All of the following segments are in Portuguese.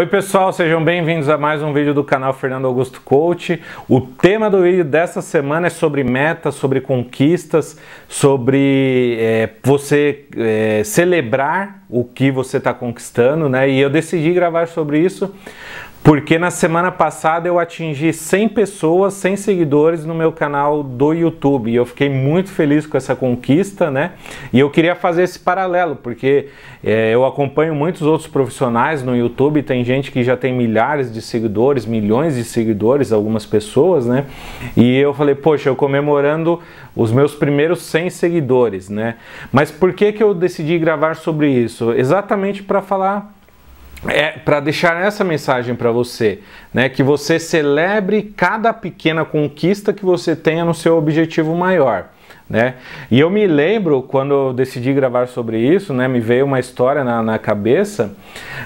Oi pessoal, sejam bem-vindos a mais um vídeo do canal Fernando Augusto Coach. O tema do vídeo dessa semana é sobre metas, sobre conquistas, sobre é, você é, celebrar o que você está conquistando, né? E eu decidi gravar sobre isso porque na semana passada eu atingi 100 pessoas, 100 seguidores no meu canal do YouTube. E eu fiquei muito feliz com essa conquista, né? E eu queria fazer esse paralelo, porque é, eu acompanho muitos outros profissionais no YouTube. Tem gente que já tem milhares de seguidores, milhões de seguidores, algumas pessoas, né? E eu falei, poxa, eu comemorando os meus primeiros 100 seguidores, né? Mas por que, que eu decidi gravar sobre isso? Exatamente para falar é para deixar essa mensagem para você, né, que você celebre cada pequena conquista que você tenha no seu objetivo maior. Né? E eu me lembro quando eu decidi gravar sobre isso, né, me veio uma história na, na cabeça.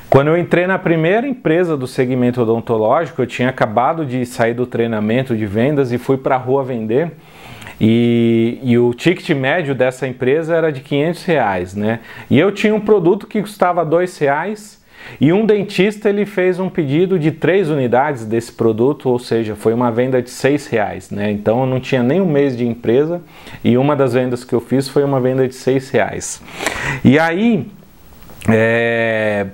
Quando eu entrei na primeira empresa do segmento odontológico, eu tinha acabado de sair do treinamento de vendas e fui para a rua vender. E, e, o ticket médio dessa empresa era de 500 reais, né? E eu tinha um produto que custava dois reais e um dentista ele fez um pedido de três unidades desse produto, ou seja, foi uma venda de seis reais. Né? Então eu não tinha nem um mês de empresa e uma das vendas que eu fiz foi uma venda de seis reais. E aí, é,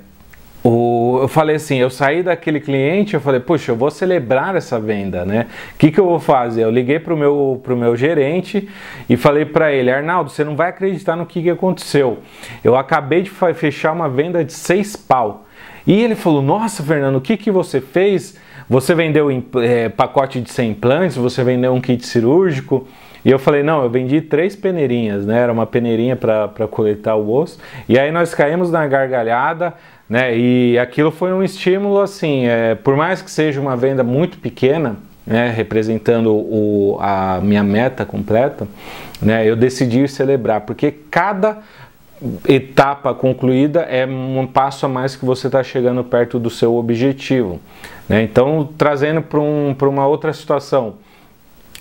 o, eu falei assim, eu saí daquele cliente, eu falei, puxa, eu vou celebrar essa venda, né? O que, que eu vou fazer? Eu liguei pro meu, pro meu gerente e falei para ele, Arnaldo, você não vai acreditar no que, que aconteceu. Eu acabei de fechar uma venda de seis pau. E ele falou, nossa, Fernando, o que, que você fez? Você vendeu é, pacote de 100 implantes, você vendeu um kit cirúrgico, e eu falei, não, eu vendi três peneirinhas, né? Era uma peneirinha para coletar o osso. E aí nós caímos na gargalhada, né? E aquilo foi um estímulo, assim, é, por mais que seja uma venda muito pequena, né, representando o, a minha meta completa, né, eu decidi celebrar, porque cada etapa concluída é um passo a mais que você está chegando perto do seu objetivo. Né? Então, trazendo para um, uma outra situação,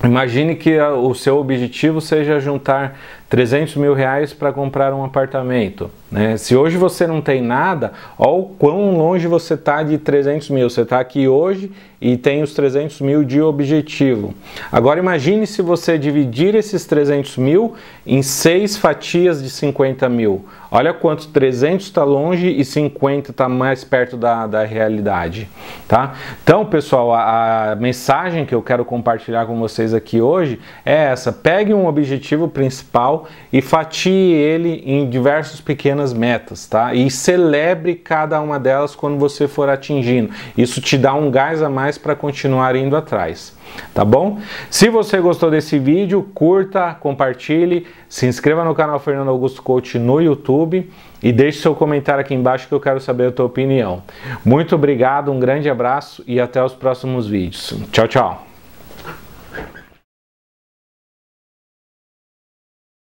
Imagine que o seu objetivo seja juntar 300 mil reais para comprar um apartamento. Né? Se hoje você não tem nada, olha o quão longe você está de 300 mil. Você está aqui hoje e tem os 300 mil de objetivo. Agora imagine se você dividir esses 300 mil em seis fatias de 50 mil. Olha quanto 300 está longe e 50 está mais perto da, da realidade. Tá? Então, pessoal, a, a mensagem que eu quero compartilhar com vocês aqui hoje é essa. Pegue um objetivo principal e fatie ele em diversos pequenos pequenas metas, tá? E celebre cada uma delas quando você for atingindo. Isso te dá um gás a mais para continuar indo atrás, tá bom? Se você gostou desse vídeo, curta, compartilhe, se inscreva no canal Fernando Augusto Coach no YouTube e deixe seu comentário aqui embaixo que eu quero saber a tua opinião. Muito obrigado, um grande abraço e até os próximos vídeos. Tchau, tchau.